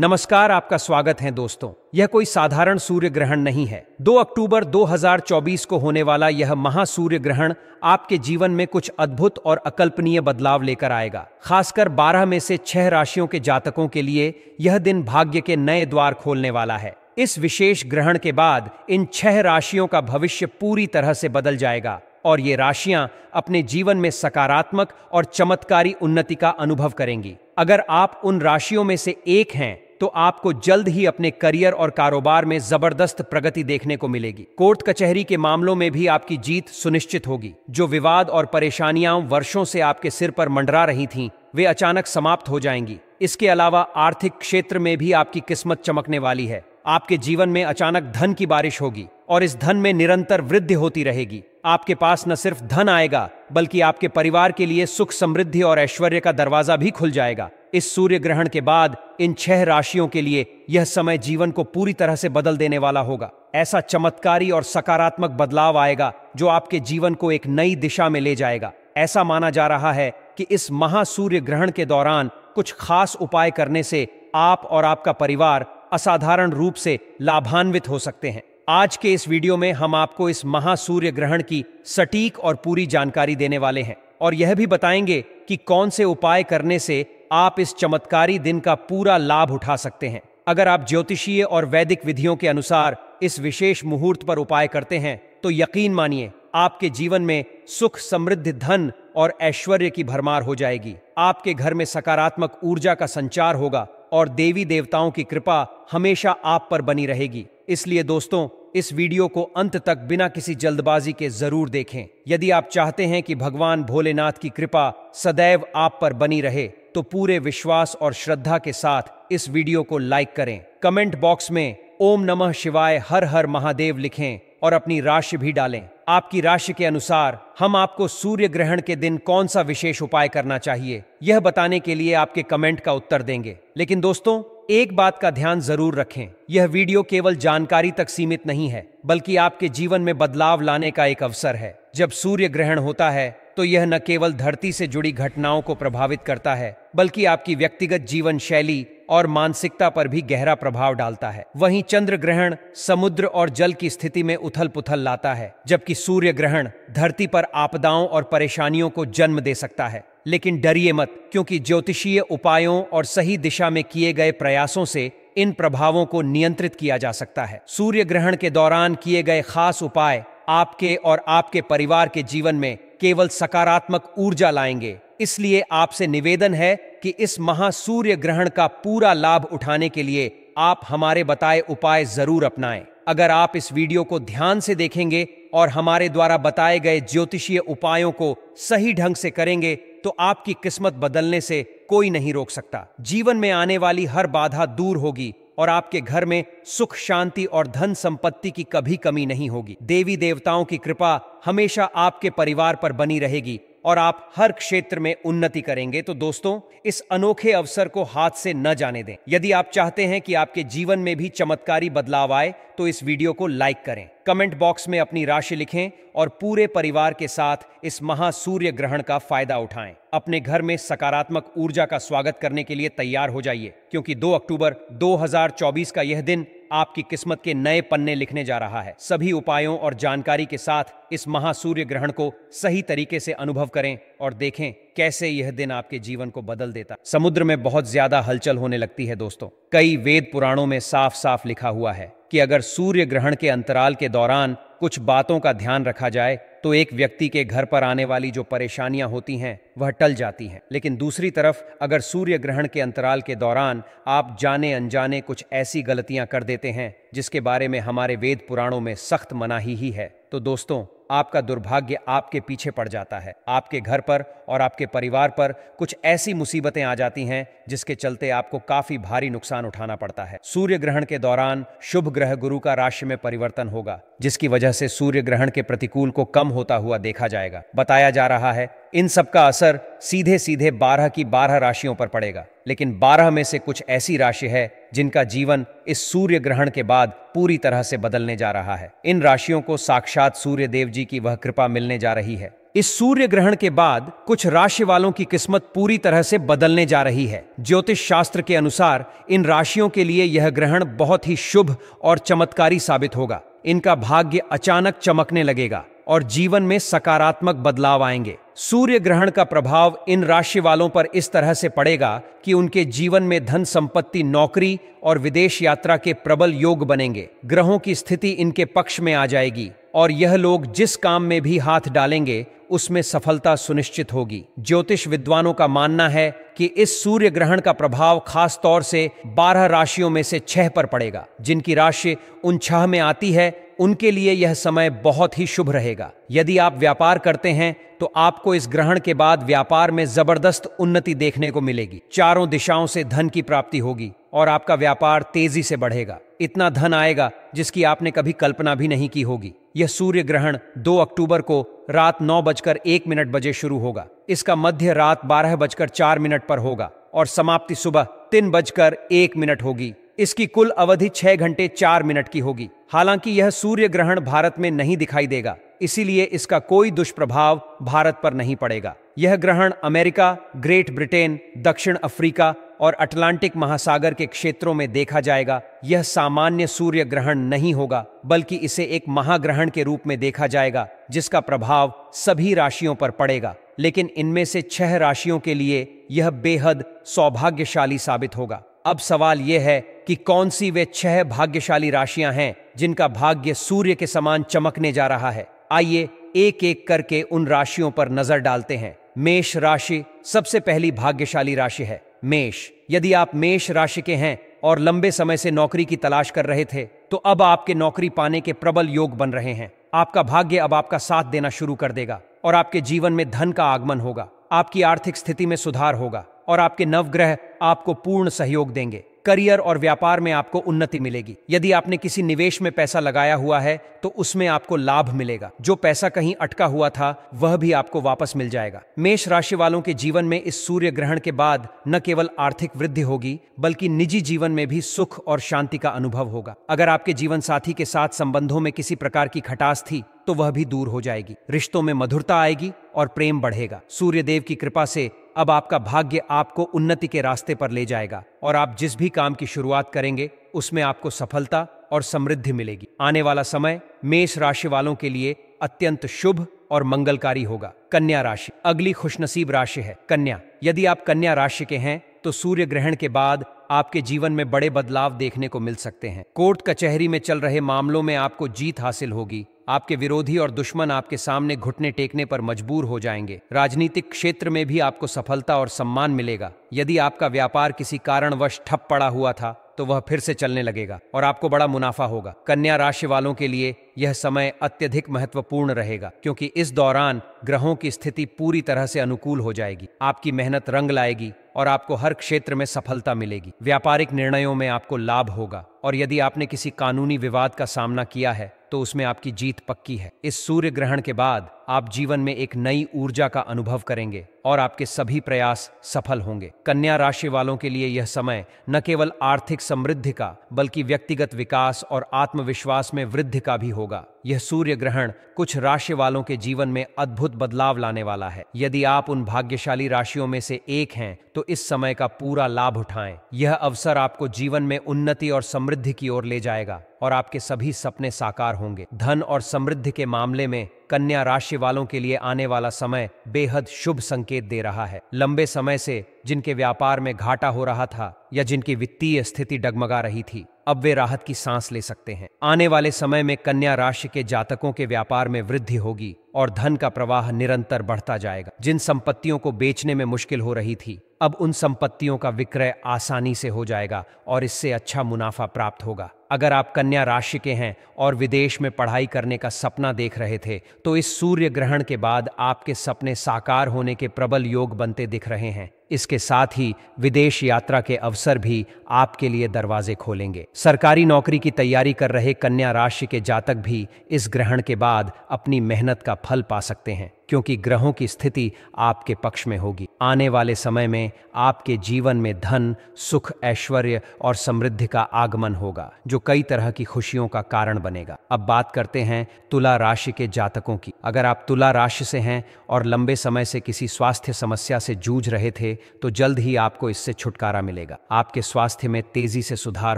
नमस्कार आपका स्वागत है दोस्तों यह कोई साधारण सूर्य ग्रहण नहीं है 2 अक्टूबर 2024 को होने वाला यह महासूर्य ग्रहण आपके जीवन में कुछ अद्भुत और अकल्पनीय बदलाव लेकर आएगा खासकर 12 में से 6 राशियों के जातकों के लिए यह दिन भाग्य के नए द्वार खोलने वाला है इस विशेष ग्रहण के बाद इन छह राशियों का भविष्य पूरी तरह से बदल जाएगा और ये राशियां अपने जीवन में सकारात्मक और चमत्कारी उन्नति का अनुभव करेंगी अगर आप उन राशियों में से एक हैं तो आपको जल्द ही अपने करियर और कारोबार में जबरदस्त प्रगति देखने को मिलेगी कोर्ट कचहरी के मामलों में भी आपकी जीत सुनिश्चित होगी जो विवाद और परेशानियां वर्षों से आपके सिर पर मंडरा रही थीं, वे अचानक समाप्त हो जाएंगी इसके अलावा आर्थिक क्षेत्र में भी आपकी किस्मत चमकने वाली है आपके जीवन में अचानक धन की बारिश होगी और इस धन में निरंतर वृद्धि होती रहेगी आपके पास न सिर्फ धन आएगा बल्कि आपके परिवार के लिए सुख समृद्धि और ऐश्वर्य का दरवाजा भी खुल जाएगा इस सूर्य ग्रहण के बाद इन छह राशियों के लिए यह समय जीवन को पूरी तरह से बदल देने वाला होगा ऐसा चमत्कारी और सकारात्मक बदलाव आएगा जो आपके जीवन को एक नई दिशा में ले जाएगा ऐसा माना जा रहा है कि इस महासूर्य ग्रहण के दौरान कुछ खास उपाय करने से आप और आपका परिवार असाधारण रूप से लाभान्वित हो सकते हैं आज के इस वीडियो में हम आपको इस महासूर्य ग्रहण की सटीक और पूरी जानकारी देने वाले हैं और यह भी बताएंगे कि कौन से उपाय करने से आप इस चमत्कारी दिन का पूरा लाभ उठा सकते हैं अगर आप ज्योतिषीय और वैदिक विधियों के अनुसार इस विशेष मुहूर्त पर उपाय करते हैं तो यकीन मानिए आपके जीवन में सुख समृद्ध धन और ऐश्वर्य की भरमार हो जाएगी आपके घर में सकारात्मक ऊर्जा का संचार होगा और देवी देवताओं की कृपा हमेशा आप पर बनी रहेगी इसलिए दोस्तों इस वीडियो को अंत तक बिना किसी जल्दबाजी के जरूर देखें यदि आप चाहते हैं कि भगवान भोलेनाथ की कृपा सदैव आप पर बनी रहे तो पूरे विश्वास और श्रद्धा के साथ इस वीडियो को लाइक करें कमेंट बॉक्स में ओम नमः शिवाय हर हर महादेव लिखें और अपनी राशि भी डालें आपकी राशि के अनुसार हम आपको सूर्य ग्रहण के दिन कौन सा विशेष उपाय करना चाहिए यह बताने के लिए आपके कमेंट का उत्तर देंगे लेकिन दोस्तों एक बात का ध्यान जरूर रखें यह वीडियो केवल जानकारी तक सीमित नहीं है बल्कि आपके जीवन में बदलाव लाने का एक अवसर है जब सूर्य ग्रहण होता है तो यह न केवल धरती से जुड़ी घटनाओं को प्रभावित करता है बल्कि आपकी व्यक्तिगत जीवन शैली और मानसिकता पर भी गहरा प्रभाव डालता है वहीं चंद्र ग्रहण समुद्र और जल की स्थिति में उथल पुथल लाता है जबकि सूर्य ग्रहण धरती पर आपदाओं और परेशानियों को जन्म दे सकता है लेकिन डरिए मत क्योंकि ज्योतिषीय उपायों और सही दिशा में किए गए प्रयासों से इन प्रभावों को नियंत्रित किया जा सकता है सूर्य ग्रहण के दौरान किए गए खास उपाय आपके और आपके परिवार के जीवन में केवल सकारात्मक ऊर्जा लाएंगे इसलिए आपसे निवेदन है कि इस महासूर्य ग्रहण का पूरा लाभ उठाने के लिए आप हमारे बताए उपाय जरूर अपनाएं अगर आप इस वीडियो को ध्यान से देखेंगे और हमारे द्वारा बताए गए ज्योतिषीय उपायों को सही ढंग से करेंगे तो आपकी किस्मत बदलने से कोई नहीं रोक सकता जीवन में आने वाली हर बाधा दूर होगी और आपके घर में सुख शांति और धन संपत्ति की कभी कमी नहीं होगी देवी देवताओं की कृपा हमेशा आपके परिवार पर बनी रहेगी और आप हर क्षेत्र में उन्नति करेंगे तो दोस्तों इस अनोखे अवसर को हाथ से न जाने दें यदि आप चाहते हैं कि आपके जीवन में भी चमत्कारी बदलाव आए तो इस वीडियो को लाइक करें कमेंट बॉक्स में अपनी राशि लिखें और पूरे परिवार के साथ इस महासूर्य ग्रहण का फायदा उठाएं अपने घर में सकारात्मक ऊर्जा का स्वागत करने के लिए तैयार हो जाइए क्योंकि 2 अक्टूबर 2024 का यह दिन आपकी किस्मत के नए पन्ने लिखने जा रहा है सभी उपायों और जानकारी के साथ इस महासूर्य ग्रहण को सही तरीके से अनुभव करें और देखें कैसे यह दिन आपके जीवन को बदल देता समुद्र में बहुत ज्यादा हलचल होने लगती है दोस्तों कई वेद पुराणों में साफ साफ लिखा हुआ है कि अगर सूर्य ग्रहण के अंतराल के दौरान कुछ बातों का ध्यान रखा जाए तो एक व्यक्ति के घर पर आने वाली जो परेशानियां होती हैं वह टल जाती हैं लेकिन दूसरी तरफ अगर सूर्य ग्रहण के अंतराल के दौरान आप जाने अनजाने कुछ ऐसी गलतियां कर देते हैं जिसके बारे में हमारे वेद पुराणों में सख्त मनाही ही है तो दोस्तों आपका दुर्भाग्य आपके पीछे पड़ जाता है आपके घर पर और आपके परिवार पर कुछ ऐसी मुसीबतें आ जाती हैं जिसके चलते आपको काफी भारी नुकसान उठाना पड़ता है सूर्य ग्रहण के दौरान शुभ ग्रह गुरु का राशि में परिवर्तन होगा जिसकी वजह से सूर्य ग्रहण के प्रतिकूल को कम होता हुआ देखा जाएगा बताया जा रहा है इन सब का असर सीधे सीधे बारह की बारह राशियों पर पड़ेगा लेकिन बारह में से कुछ ऐसी राशि है जिनका जीवन इस सूर्य ग्रहण के बाद पूरी तरह से बदलने जा रहा है इन राशियों को साक्षात सूर्य देव जी की वह कृपा मिलने जा रही है इस सूर्य ग्रहण के बाद कुछ राशि वालों की किस्मत पूरी तरह से बदलने जा रही है ज्योतिष शास्त्र के अनुसार इन राशियों के लिए यह ग्रहण बहुत ही शुभ और चमत्कारी साबित होगा इनका भाग्य अचानक चमकने लगेगा और जीवन में सकारात्मक बदलाव आएंगे सूर्य ग्रहण का प्रभाव इन राशि वालों पर इस तरह से पड़ेगा कि उनके जीवन में धन संपत्ति नौकरी और विदेश यात्रा के प्रबल योग बनेंगे ग्रहों की स्थिति इनके पक्ष में आ जाएगी और यह लोग जिस काम में भी हाथ डालेंगे उसमें सफलता सुनिश्चित होगी ज्योतिष विद्वानों का मानना है कि इस सूर्य ग्रहण का प्रभाव खास तौर से 12 राशियों में से छह पर पड़ेगा जिनकी राशि उन छह में आती है उनके लिए यह समय बहुत ही शुभ रहेगा यदि आप व्यापार करते हैं तो आपको इस ग्रहण के बाद व्यापार में जबरदस्त उन्नति देखने को मिलेगी चारों दिशाओं से धन की प्राप्ति होगी और आपका व्यापार तेजी से बढ़ेगा इतना धन आएगा जिसकी आपने कभी कल्पना भी नहीं की होगी यह सूर्य ग्रहण 2 अक्टूबर को रात नौ बजकर एक मिनट बजे शुरू होगा इसका मध्य रात बारह बजकर चार मिनट पर होगा और समाप्ति सुबह तीन बजकर एक मिनट होगी इसकी कुल अवधि छह घंटे चार मिनट की होगी हालांकि यह सूर्य ग्रहण भारत में नहीं दिखाई देगा इसीलिए इसका कोई दुष्प्रभाव भारत पर नहीं पड़ेगा यह ग्रहण अमेरिका ग्रेट ब्रिटेन दक्षिण अफ्रीका और अटलांटिक महासागर के क्षेत्रों में देखा जाएगा यह सामान्य सूर्य ग्रहण नहीं होगा बल्कि इसे एक महाग्रहण के रूप में देखा जाएगा जिसका प्रभाव सभी राशियों पर पड़ेगा लेकिन इनमें से छह राशियों के लिए यह बेहद सौभाग्यशाली साबित होगा अब सवाल यह है कि कौन सी वे छह भाग्यशाली राशियां हैं जिनका भाग्य सूर्य के समान चमकने जा रहा है आइए एक एक करके उन राशियों पर नजर डालते हैं मेष राशि सबसे पहली भाग्यशाली राशि है मेष यदि आप मेष राशि के हैं और लंबे समय से नौकरी की तलाश कर रहे थे तो अब आपके नौकरी पाने के प्रबल योग बन रहे हैं आपका भाग्य अब आपका साथ देना शुरू कर देगा और आपके जीवन में धन का आगमन होगा आपकी आर्थिक स्थिति में सुधार होगा और आपके नवग्रह आपको पूर्ण सहयोग देंगे करियर और व्यापार में आपको उन्नति मिलेगी यदि आपने किसी निवेश में पैसा लगाया हुआ है तो उसमें आपको लाभ मिलेगा जो पैसा कहीं अटका हुआ था वह भी आपको वापस मिल जाएगा मेष राशि वालों के जीवन में इस सूर्य ग्रहण के बाद न केवल आर्थिक वृद्धि होगी बल्कि निजी जीवन में भी सुख और शांति का अनुभव होगा अगर आपके जीवन साथी के साथ संबंधों में किसी प्रकार की खटास थी तो वह भी दूर हो जाएगी रिश्तों में मधुरता आएगी और प्रेम बढ़ेगा सूर्य देव की कृपा से अब आपका भाग्य आपको उन्नति के रास्ते पर ले जाएगा और आप जिस भी काम की शुरुआत करेंगे उसमें आपको सफलता और समृद्धि मिलेगी आने वाला समय मेष राशि वालों के लिए अत्यंत शुभ और मंगलकारी होगा कन्या राशि अगली खुशनसीब राशि है कन्या यदि आप कन्या राशि के हैं तो सूर्य ग्रहण के बाद आपके जीवन में बड़े बदलाव देखने को मिल सकते हैं कोर्ट कचहरी में चल रहे मामलों में आपको जीत हासिल होगी आपके विरोधी और दुश्मन आपके सामने घुटने टेकने पर मजबूर हो जाएंगे राजनीतिक क्षेत्र में भी आपको सफलता और सम्मान मिलेगा यदि आपका व्यापार किसी कारणवश ठप पड़ा हुआ था तो वह फिर से चलने लगेगा और आपको बड़ा मुनाफा होगा कन्या राशि वालों के लिए यह समय अत्यधिक महत्वपूर्ण रहेगा क्योंकि इस दौरान ग्रहों की स्थिति पूरी तरह से अनुकूल हो जाएगी आपकी मेहनत रंग लाएगी और आपको हर क्षेत्र में सफलता मिलेगी व्यापारिक निर्णयों में आपको लाभ होगा और यदि आपने किसी कानूनी विवाद का सामना किया है तो उसमें आपकी जीत पक्की है इस सूर्य ग्रहण के बाद आप जीवन में एक नई ऊर्जा का अनुभव करेंगे और आपके सभी प्रयास सफल होंगे कन्या राशि वालों के लिए यह समय न केवल आर्थिक समृद्धि का बल्कि व्यक्तिगत विकास और आत्मविश्वास में वृद्धि का भी होगा होगा यह सूर्य ग्रहण कुछ राशि वालों के जीवन में अद्भुत बदलाव लाने वाला है यदि आप उन भाग्यशाली राशियों में से एक हैं तो इस समय का पूरा लाभ उठाएं यह अवसर आपको जीवन में उन्नति और समृद्धि की ओर ले जाएगा और आपके सभी सपने साकार होंगे धन और समृद्धि के मामले में कन्या राशि वालों के लिए आने वाला समय बेहद शुभ संकेत दे रहा है लंबे समय से जिनके व्यापार में घाटा हो रहा था या जिनकी वित्तीय स्थिति डगमगा रही थी अब वे राहत की सांस ले सकते हैं आने वाले समय में कन्या राशि के जातकों के व्यापार में वृद्धि होगी और धन का प्रवाह निरंतर बढ़ता जाएगा जिन संपत्तियों को बेचने में मुश्किल हो रही थी अब उन संपत्तियों का विक्रय आसानी से हो जाएगा और इससे अच्छा मुनाफा प्राप्त होगा अगर आप कन्या राशि के हैं और विदेश में पढ़ाई करने का सपना देख रहे थे तो इस सूर्य ग्रहण के बाद आपके सपने साकार होने के प्रबल योग बनते दिख रहे हैं इसके साथ ही विदेश यात्रा के अवसर भी आपके लिए दरवाजे खोलेंगे सरकारी नौकरी की तैयारी कर रहे कन्या राशि के जातक भी इस ग्रहण के बाद अपनी मेहनत का फल पा सकते हैं क्योंकि ग्रहों की स्थिति आपके पक्ष में होगी आने वाले समय में आपके जीवन में धन सुख ऐश्वर्य और समृद्धि का आगमन होगा जो कई तरह की खुशियों का कारण बनेगा अब बात करते हैं तुला राशि के जातकों की अगर आप तुला राशि से हैं और लंबे समय से किसी स्वास्थ्य समस्या से जूझ रहे थे तो जल्द ही आपको इससे छुटकारा मिलेगा आपके स्वास्थ्य में तेजी से सुधार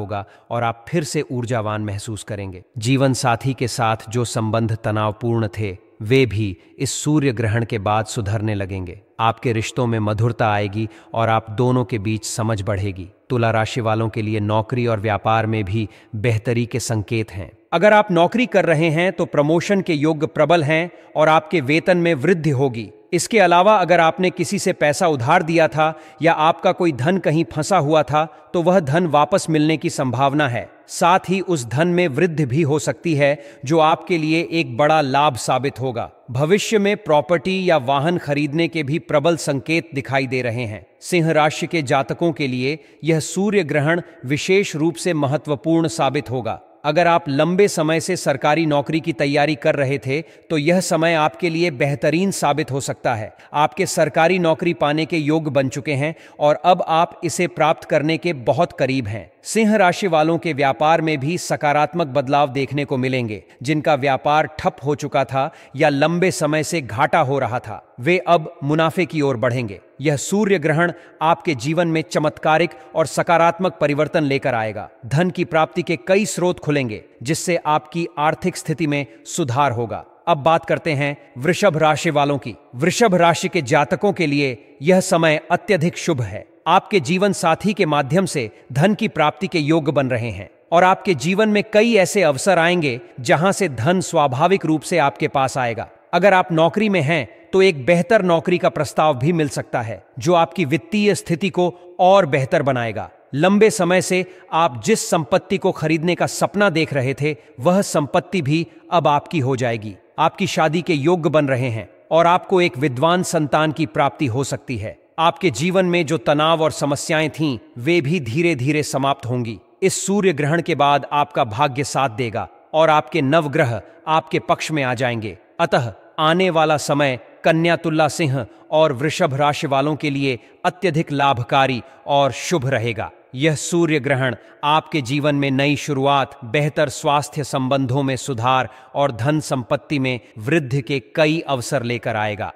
होगा और आप फिर से ऊर्जावान महसूस करेंगे जीवन साथी के साथ जो संबंध तनावपूर्ण थे वे भी इस सूर्य ग्रहण के बाद सुधरने लगेंगे आपके रिश्तों में मधुरता आएगी और आप दोनों के बीच समझ बढ़ेगी तुला राशि वालों के लिए नौकरी और व्यापार में भी बेहतरी के संकेत हैं अगर आप नौकरी कर रहे हैं तो प्रमोशन के योग्य प्रबल हैं और आपके वेतन में वृद्धि होगी इसके अलावा अगर आपने किसी से पैसा उधार दिया था या आपका कोई धन कहीं फंसा हुआ था तो वह धन वापस मिलने की संभावना है साथ ही उस धन में वृद्धि भी हो सकती है जो आपके लिए एक बड़ा लाभ साबित होगा भविष्य में प्रॉपर्टी या वाहन खरीदने के भी प्रबल संकेत दिखाई दे रहे हैं सिंह राशि के जातकों के लिए यह सूर्य ग्रहण विशेष रूप से महत्वपूर्ण साबित होगा अगर आप लंबे समय से सरकारी नौकरी की तैयारी कर रहे थे तो यह समय आपके लिए बेहतरीन साबित हो सकता है आपके सरकारी नौकरी पाने के योग बन चुके हैं और अब आप इसे प्राप्त करने के बहुत करीब हैं सिंह राशि वालों के व्यापार में भी सकारात्मक बदलाव देखने को मिलेंगे जिनका व्यापार ठप हो चुका था या लंबे समय से घाटा हो रहा था वे अब मुनाफे की ओर बढ़ेंगे यह सूर्य ग्रहण आपके जीवन में चमत्कारिक और सकारात्मक परिवर्तन लेकर आएगा धन की प्राप्ति के कई स्रोत खुलेंगे जिससे आपकी आर्थिक स्थिति में सुधार होगा अब बात करते हैं वृषभ राशि वालों की वृषभ राशि के जातकों के लिए यह समय अत्यधिक शुभ है आपके जीवन साथी के माध्यम से धन की प्राप्ति के योग बन रहे हैं और आपके जीवन में कई ऐसे अवसर आएंगे जहां से धन स्वाभाविक रूप से आपके पास आएगा अगर आप नौकरी में हैं तो एक बेहतर नौकरी का प्रस्ताव भी मिल सकता है जो आपकी वित्तीय स्थिति को और बेहतर बनाएगा लंबे समय से आप जिस संपत्ति को खरीदने का सपना देख रहे थे वह संपत्ति भी अब आपकी हो जाएगी आपकी शादी के योग्य बन रहे हैं और आपको एक विद्वान संतान की प्राप्ति हो सकती है आपके जीवन में जो तनाव और समस्याएं थीं वे भी धीरे धीरे समाप्त होंगी इस सूर्य ग्रहण के बाद आपका भाग्य साथ देगा और आपके नवग्रह आपके पक्ष में आ जाएंगे अतः आने वाला समय कन्या तुल्ला सिंह और वृषभ राशि वालों के लिए अत्यधिक लाभकारी और शुभ रहेगा यह सूर्य ग्रहण आपके जीवन में नई शुरुआत बेहतर स्वास्थ्य संबंधों में सुधार और धन संपत्ति में वृद्धि के कई अवसर लेकर आएगा